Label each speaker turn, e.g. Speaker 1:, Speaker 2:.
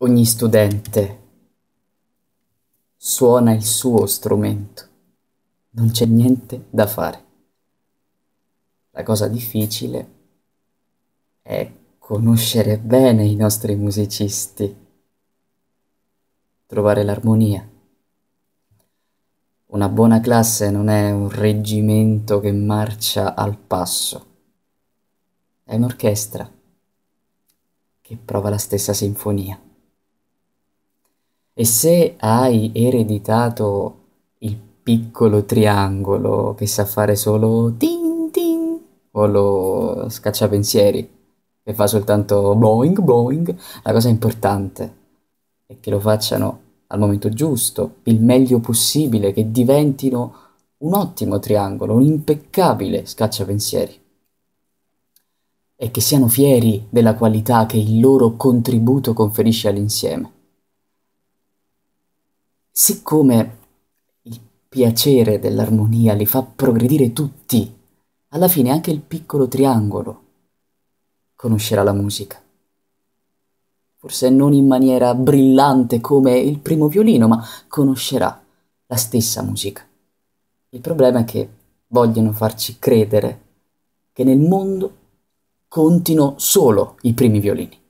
Speaker 1: ogni studente suona il suo strumento, non c'è niente da fare. La cosa difficile è conoscere bene i nostri musicisti, trovare l'armonia. Una buona classe non è un reggimento che marcia al passo, è un'orchestra che prova la stessa sinfonia. E se hai ereditato il piccolo triangolo che sa fare solo ting ting o lo scacciapensieri che fa soltanto boing boing, la cosa importante è che lo facciano al momento giusto, il meglio possibile, che diventino un ottimo triangolo, un impeccabile scacciapensieri e che siano fieri della qualità che il loro contributo conferisce all'insieme siccome il piacere dell'armonia li fa progredire tutti, alla fine anche il piccolo triangolo conoscerà la musica. Forse non in maniera brillante come il primo violino, ma conoscerà la stessa musica. Il problema è che vogliono farci credere che nel mondo contino solo i primi violini.